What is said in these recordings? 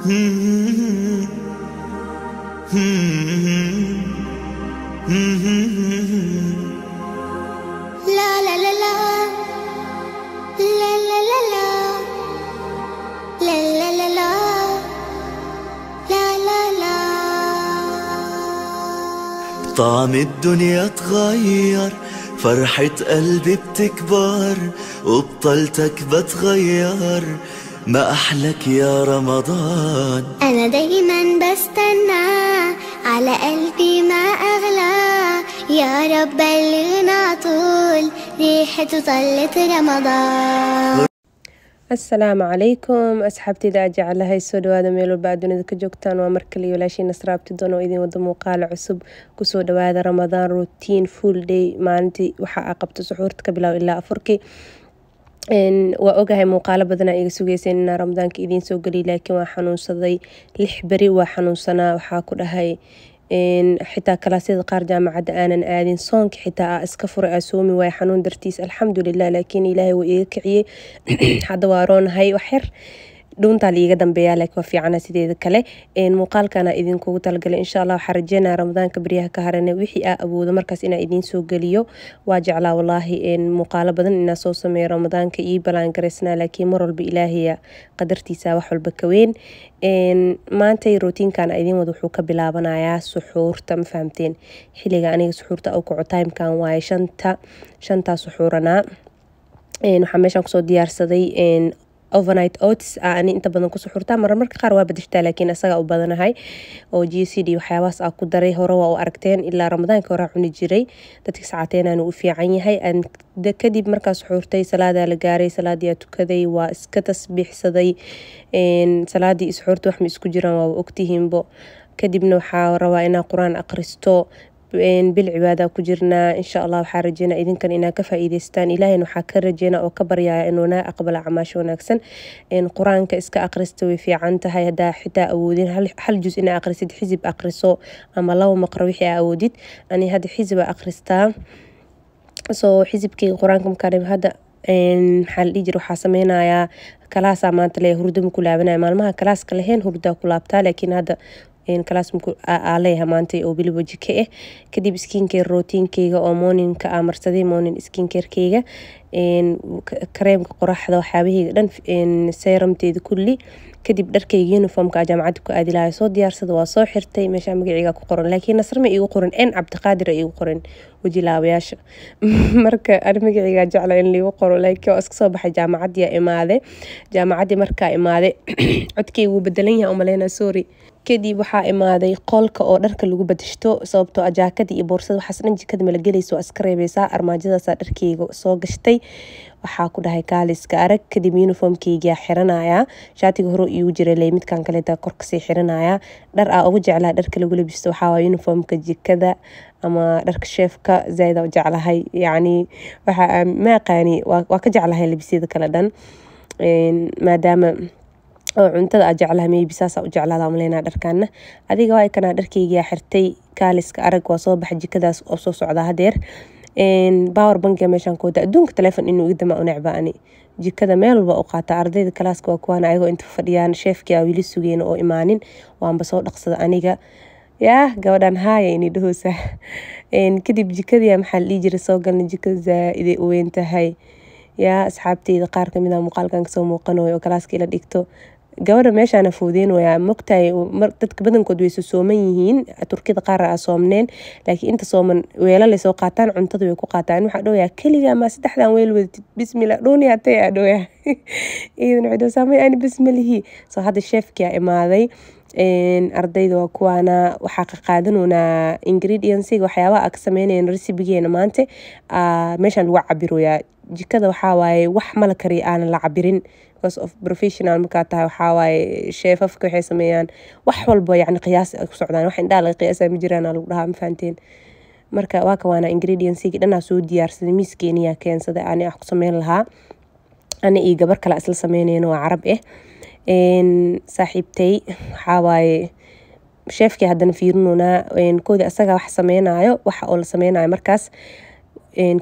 طعم الدنيا اتغير فرحة قلبي بتكبر وبطلتك بتغير ما أحلك يا رمضان أنا دايما بستنى على قلبي ما أغلى يا رب بلغنا طول ريحة طلت رمضان السلام عليكم أسحبتي دا جعل هاي سود وهذا ميلو بعدون إذا كجوكتان ومركلي ولا شيء نسراب تدون وإذن ودمو قال عصب كسود وهذا رمضان روتين فول دي ما أنت وحا أقبت سحورتك بلاو إلا أفركي waa ogahay muuqaalo badanaa iga sugeyseen inaa ramadaanka idiin soo geliy laakiin waa xanuunsaday lix beri waa xanuunsanaa waxaa ku dhahay xitaa kalaasyada qaar jaamacadda aanan aadin soonka xitaa a iska furay asoomi waay xanuun dartiis alxamdulilah laakiin ilaahay wuu iga kiciyey hadda waa roonahay waxyar dhuuntaa liiga dambeeya laakiin waa fiicana sideeda kale muuqaalkana idinkugu talagalay insha waxaa rajeynaa ramadaanka baryaha ka harane wixii aa awoodo markaas inaa idiin soo geliyo waa jeclaa walaahi muuqaalo badan inaa soo sameeyo ramadaanka ii balaangaraysnaa laakiin mar walba ilaahaya qadartiisa wax walba ka weyn maantay rootiinkan idin wad wuxuu ka bilaabanayaa suxuurta ma fahamteen xiliga aniga suxuurta u kaco timkan waaye shanta shantaa suxuuranaa waxaa meeshaan kusoo diyaarsaday overnight otis ah ani inta badan kusoo xurtaa marmarka qaar waa badashtaa laakiin asagaa u badanahay oo g c d waxyaabahaas aa ah ku daray hore waa u aragteen ilaa ramadaanka horaa cuni jiray dadka sacateenaanu u fiican yahay kadib markaas xurtay salaadaa la gaaray salaadiiaa tukaday waa iska tasbiixsaday salaadii isxurta wax ma isku jiraan waaba ogtihiinbo kadibna waxaa rabaa inaa qur-aan akhristo bil cibaada ku jirnaa insha allah waxaa rajeynaa idinkan inaa ka faaiideystaan iideystaan waxaa ka rajeynaa oo ka baryaaya inuuna aqbala camaasho wanaagsan qur-aanka iska akhrista way fiican tahay hadaa xitaa awoodin hal juz inaa akhrisid xisib akhriso ama laba maqro wixii aa awoodid ani hadda xisiba akhristaa soo xisibkii qur-aanka makarim hadda maxaa la dhihi jira waxaa sameynayaa kalaasaa maanta le hurdama ku laabanaya maalmaha kalaaska laheen hurdaa ku laabtaa laakiin hadda classroomka aan leeyahay maanta oo weliba jiko ah eh. kadib skincare routinkeyga oo morningka aan marsaday morning skincarekeyga kareemka qoraxda waxyaabaheyga dhan seeramteeda kulli kadib dharkeyga uniformka jaamacadda ku aadi soo diyaarsada waa soo xirtay meesha magaciga ku qoran laakiin nasar ma iigu qoran n cabdiqaadir iigu qoran wajilaabayaasha marka an magaciga jecla in liigu qoro laakiin waa iska soo baxay jaamacadii imaade jaamacadii markaa imaade codkeygu bedelan yahay umaleyna sorry kadib waxaa imaaday qolka oo dharka lagu badishto sababtoo a ah jaakada iyo boorsada waxaas dhan jikada mala gelayso armaajadaasaa dharkeyga soo gashtay waxaa ku dhahay kaaliska arag kadib uniformkeygaa xiranaya shaatiga hore igu jiraley midkan kaleeta korkasii xiranaya dhar aa ugu jeclaa dharka lagu labisto waxaawaa uniformka jikada ama dharka sheefka zaaida u jeclahay yacni waxaa maaqaani waa ka jeclahay labisyada kale dhan maadaama oo cuntada a jeclaha maybe saasa u jeclaada maleyna dharkaana adiga waa kanaa dharkeygia xirtay kaaliska arag waa soo baxa jikadaas oo soo socdaa hadeer power bankiga meeshaan ku adduunka taleefon inuu iga damaa u ani jikada meel walba u qaataa ardayda kalaaska waa kuwaana ayagoo inta fadhiyaan sheefkii a wili sugeena oo imaanin waanba soo dhaqsada aniga yaah gabadhan haaya inay dhahoosa kadib jikadii maxaa la jiray soo galna jikada zaa-iday u weyn tahay yaa asxaabteyda qaar kamid a ah muuqaalkan kasoo muuqanooy oo kalaaska ila dhigto gabadha meeshaana fowdeen wayaa mogtahay dadka badankood waysa sooman yihiin turkiyada qaar a soomneen laakiin inta sooman weela laysoo qaataan cuntada way ku qaataan waxaa dhowyaa keligaa maa saddexdan weel wadatid bismillah dhowni hatay aa dhowyaa ciidan cido saamay aani bismilihii soo hadda sheefkia imaaday ardayda waa kuwaana waxaa ka qaadanoonaa ingredientsiga waxyaabaha aa ka sameynayan recibigeena maanta meeshaan lagu cabirooyaa jikada waxaa wax mala kariya aanan la cabirin because of professional markaa tahay waxaa sheefafka waxay sameeyaan wax walba yacni qiyaas ay ku socdaan wax indhaha laga qiyaasaa ma jiraana lagu dhahaa ma marka waa kawaana ingredientsiga dhanaa soo diyaarsaday miiskeeniyaa keensada ani ah ku sameyn lahaa ani iyo gabar kale isla sameyneyno oo carab ah saaxiibtey waxaa waaye sheefkii haddana fiirinunaa koodi asagaa wax sameynayo waxa oo la sameynayo markaas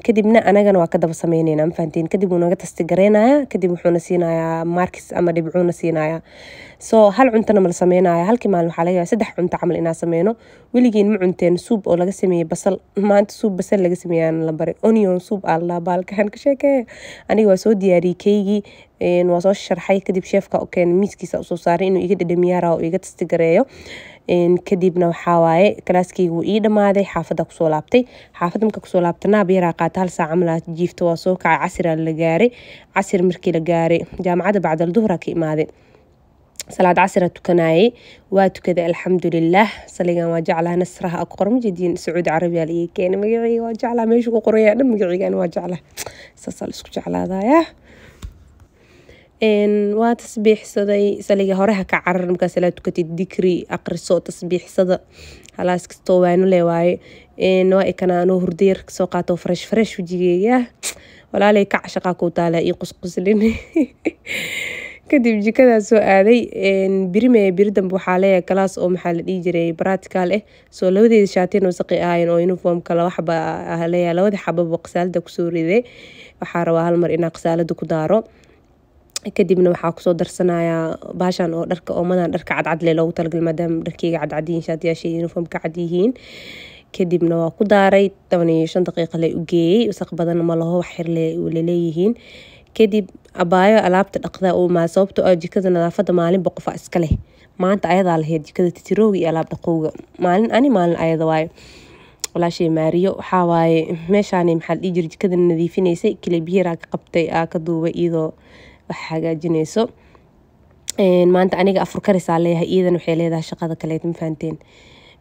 kadibna anagana waa ka daba sameyneyna mafahanteen kadib wuu naga tasti gareynaya kadib wuxuuna siinayaa markis ama dhibcuuna siinayaa soo hal cuntana mala sameynayo halkii maalin waxaa laga yaaba saddex cunto camal inaa sameyno weligeyn ma cunteen suub oo laga sameeyey basal maanta suub basal laga sameeyaan la bari onion suub aa ladhaha ka sheekeeya aniga waa soo diyaariyey keygii waa soo sharxay kadib sheefka keen miiskiisa usoo saaray inuu iga dhadhamiyaara oo iga tastigareeyo kadibna waxaa waaye wuu ii dhammaaday xaafadda kusoo laabtay xaafadda marka kusoo laabta naab yaraa qaata hal saaca malaa jiifta waa soo kacay casiraa la gaaray casir markii la gaaray jaamacadda bacdal duhraa ka imaaday salaad casira tukanaaye waa tukaday alxamdulilaah saligan waa jeclaa nasraha aku qora sacuudi carabiya la ii keenay waa jeclaa meeshu ku qoraya dhan magaciigan waa jeclaa saasaa la isku jeclaadaya waa tasbiixsaday saliga hore ka carar markaa salaa tukatid dikri aqriso tasbiixsada halaas kastoo waanule waaye waa ikana anoo hurdayar kasoo qaato fresh fresh wejigeeya walaalay kac shaqaa kuu taala ii qusquslin kadib jikadaa soo aaday birimaya biri dambe waxaa leeyahay galaas oo maxaa la dhihi jiray baratical ah eh. soo labadeeda shaatiin wasaqi ahaayeen oo uniformka ah laba xaba leeyahay labadii xababa qasaalada kusoo riday waxaa rabaa hal inaa qasaalada ku daaro kadibna waxaa kusoo darsanayaa baashan oo dharka oomadan dharka cadcad loogu talagalay maadaama dharkeyga cadcad yihiin shaatiyaashay uniformka cad kadibna waa ku daaray toban iyo shan daqiiqa le u geeyey wasaq badanna ma laho wax xirle laleeyihiin kadib abaayo alaabta dhaqdaa oo maa sababto ah jikada nadaafada maalinba qofa iska leh maanta ayadaa lahayd jikada titirooga iyo alaab dhaqowga maalin ani maalin ayada waaye walaashay maariyo waxaawaaye waaye meeshaani maxaa dhii jir jikada nadiifinaysay kilibyaraa ka qabtay aa ka duubay iyadoo wax hagaajineyso maanta aniga afur karisaa leeyahay iyadan waxay leedahay shaqada kaleed ma fahanteen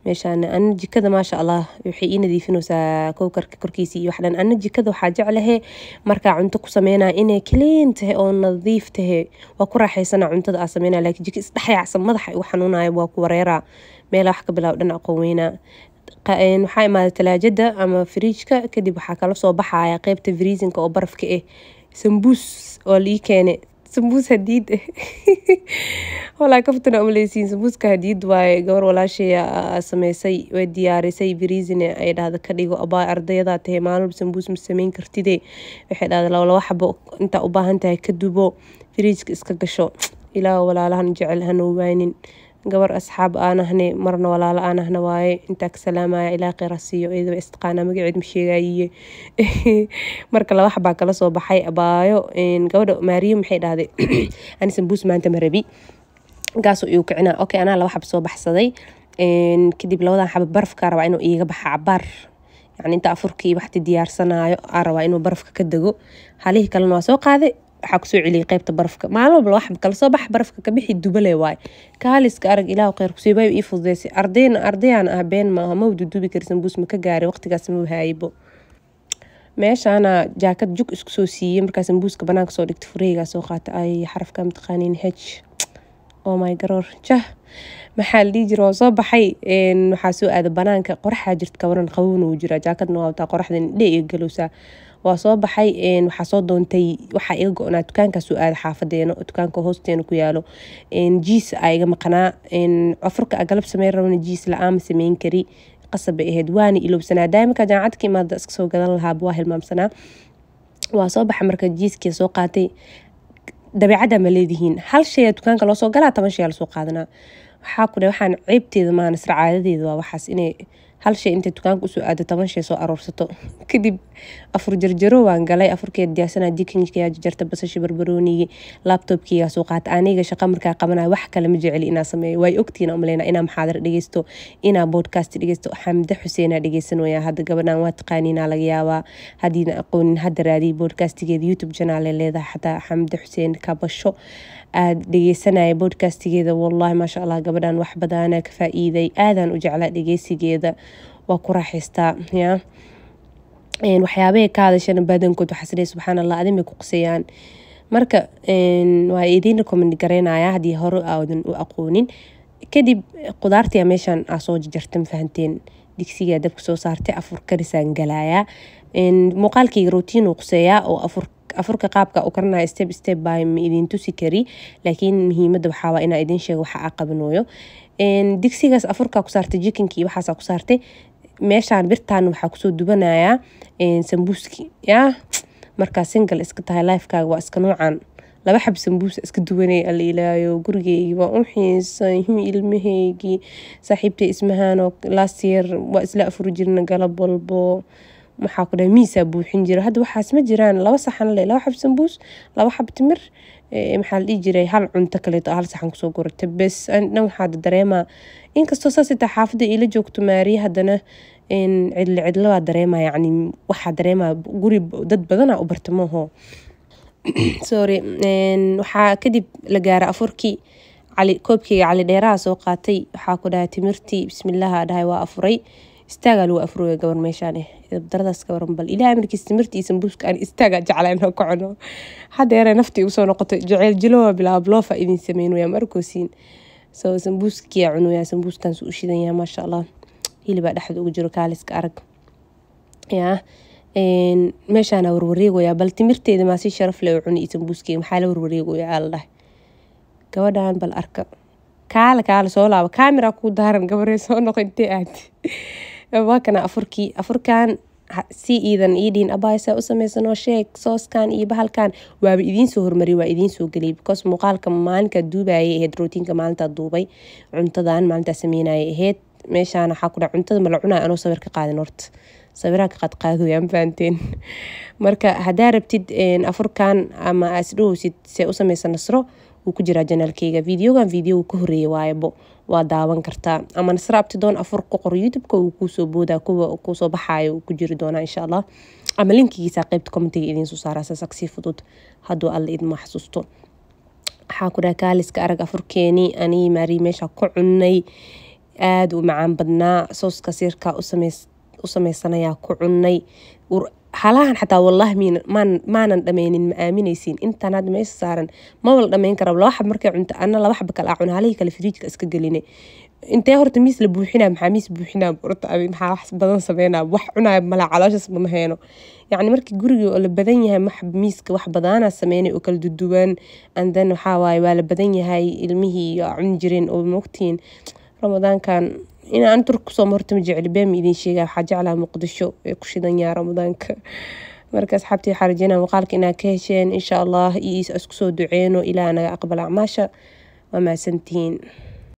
meeshaan ana jikada maasha allah waxay ii nadiifinaysaa kowkarka korkiisa iyo waxdhan ana jikada waxaa jeclahe markaa cunto ku sameynaa inay kaliin tahay oo nadiif tahay waa ku raaxaysana cuntada aa sameynaa laakiin jika isdhexyaacsan madaxa igu xanuunaya waa ku wareeraa meela wax ka bilaab dhan aqoon waxaa imaaday talaajada ama friijka kadib waxaa kala soo baxaya qeybta vriisinka oo barafka ah sambuus oo lii keene sambuus hadiid walaa kaftana umaleysiin sambuuska hadiid waaye gabar walaasheeya sameysay way diyaarisay bariisine ay dhahda ka dhigo abaa ardayadaa tahay maalin sambuus ma sameyn kartide waxay dhahda labalaba xabo intaa u baahan tahay ka dubo firiijka iska gasho ilaa walaalahan jecel ha noowaanin gabar asxaab aan marna walaalo aanahna waaye intaa ka salaamaya ilaa qirasiyo iyadaba istaqaana magaceed ma sheegaayiye marka laba xabaa kala soo baxay abaayo gabadha maariyo maxay dhahday anisan buus maanta ma rabi kaasoo iu kicinaa okay anaa laba xab soo baxsaday kadib labadan xab barafka rabaa inuu iiga baxa cabaar yani inta afurkii waxti diyaarsanaayo aa rabaa inuu barafka ka dego halihii kalena waa soo qaaday waxaa kusoo celiyay qaybta barafka maalin walba wax kalasoo bax barafka kabixi dubale waay kaaliska arag ilaah kheyr kusii baa ii fududeysa ardayna ardayaan ah been maaha mawdudubi karsan buus ma ka gaaray waqtigaas ma wahaaybo meeshaana jaakad jug isku soo siiyey markaas buuska banaanka soo dhigta fureegaa soo qaata ay xarafka mataqaaniin h oh my garoor jah maxaa la dhihi jira waa soo baxay waxaa soo aada banaanka qoraxaa jirta kabaran qabownuu jira jaakadna waa wataa qoraxda indhe iyo galowsaa waa soo baxay waxaa soo doontay waxaa iga go-naa dukaankaasuu aada xaafadeena dukaanka hoosteena ku yaalo jiis aa iga maqnaa cafurka agalab sameyn rabana jiis la-aan sameyn kari qasab bay ahayd waana ilowsanaa daaimka jaamacadka imaada iska soo gadan lahaaba waa hilmaamsanaa waa soo baxa marka jiiskiia soo qaatay dabeecaddaa ma leedihiin hal shaya dukaanka loo galaa toban shaya lasoo qaadanaa waxaa ku dhe waxaan ceybteeda maana sircaadadeeda waa waxaas inay hal shay intay dukaanka usoo aada toban shay soo aroorsato kadib afur jarjaro waan galay afurkee diyaarsanaa dikinjkayaa jarjarta basashi barbaroonigi laabtobkiyaa soo qaata aniga shaqa markaa qabanaa wax kale ma jeceli inaa sameeyo waay ogtiina umaleynaa inaa maxaadar dhegeysto inaa podcast dhegeysto xamde xuseenaa dhegeysan wayaa hadda gabadhaan waa taqaaniinaa laga yaabaa haddiina aqoonin hadda raadiyay podcastgeeda youtube janaale leedahay xataa xamde xuseen kabasho aad dhegeysanaya bodkastigeeda wallaahi maasha allah gabadhan wax badana ka faaiiday iiday aadaan u jeclaa dhegeysigeeda waa ku raaxaystaa ya waxyaabahay ka hadashana badankood waxaa sidhay subxaan allah adin ku qusayaan marka waa idiin recommend gareynayaa haddii hore aadan u aqoonin kadib qudaartia meeshan aa soo jajarta mafahanteen digsigaa dabka soo saartay afur karisaan galayaa muuqaalkayga rootiin uu quseeyaa oo afur afurka qaabka u karanaya step step by ma idin tusi kari laakiin muhiimadda waxaawaa inaa idin sheego waxa aa qabanayo digsigaas afurkaa ku saartay jikinkii waxaasaa ku saartay meeshaan birtaan waxaa kusoo dubanayaa sambuuski ya markaa single iska tahay lifekaaga waa iska noocaan laba xab sambuus iska duwanay alla ilaayo gurigeygii waa u xiisay ilmahaygii saaxiibtay ismahaanoo laasyar waa isla afur jirna galab walbo maxaa ku dhahay miisaa buuxin jira hadda waxaas ma jiraan laba saxan le laba xab laba xab timir eh, maxaa la dhihi jiray hal cunto kaleeto hal saxan kusoo gorata bes dhan waxaad dareemaa inkastoo saas itaa xaafadda ila joogto maariye haddana cidlo cidlo baa dareemaa yacni waxaa dareemaa guri dad badanaa u barta sorry waxaa kadib la gaara afurkii cali koobkeyga cali dheeraha soo qaatay waxaa ku dhahay timirtii bismillah dhahay waa afuray istaaga lagu afrooya gabar meeshaan eh. daradaas gabaran bal ilaah amarkiis timirtiisa buuska aan istaagaa jeclaynoo ka cuno hadeere naftii usoo noqotay jaceyl jilooa bilaab ah loofa idin sameynaya markoosiin soo sambuuskiyaa cunaya sambuuskaansu u shidanyaa maasha allah hilibaa dhexda ugu jiro kaaliska arag yaa meeshaana warwareegoyaa bal timirteeda maasi sharaf le cuni sambuuskeyga maxaa la warwareegoya aala gabadhan bal arka kaala kaala soo laaba kaamera kuu daaran gabaree soo noqo aad waa afurkii afurkaan sii iidan iidhiin abay saa sheeg sooskan iyo bahalkan waaba idiinsoo hormariy waa idiinsoo geliyay because muuqaalka maalinka duubayay aheyd rootiinka maalintaa duubay cuntadan maalintaa sameynayay aheyd meeshaan waxaa ku dhac cuntada mala cunaa anoo sawir ka qaadin horta sawiraha ka qadqaadayo aan marka haddaa rabtid afurkan ama aas dhahowsid see u nasro wuu ku jiraa janaalkeyga videogan video ka horeeya waayabo waa daawan kartaa ama nasraabti doon afur ku qor youtubeka uu kuusoo boodaa kuwa kuusoo baxaayo uu ku jiri doonaa insha allah ama linkigiisa qeybta commentiga idiinsoo saaraa sasaqsii fudud hadduu alla idma xasuusto waxaa ku dhaha kaaliska arag afurkeeni anii maari meesha ku cunay aada u macaan badnaa sooska siirka u sameys u samaysanaya ku cunay xalahan xataa walaahi maanan dhameynin ma aaminaysiin intaan hadda meesha saaran ma dhameyn kara laba xab markay cunta ana laba xab kala cun halihii kale firiijka iska geline intee horta miis la buuxinaa maxaa miis buuxinaa horta abi maxaa wax badan sameynaa wax cunaya mala calooshaas mama heeno yacni markii gurigii oo la badan yahay wax miiska wax badaanaa sameynay oo kala duduwan and then waxaa waa la badan yahay ilmihii cun jireen oo waqtiyin ramadaankan inaan turk sooma horta ma jecli been ma idin sheega waxaa jeclaha muqdisho ee ku shidan yaa ramadaanka marka asxaabtii waxaa rajeynaa muuqaalka inaad ka hesheen insha allah iyo isku soo duceyno ilaa naga aqbala acmaasha waa mahadsantihiin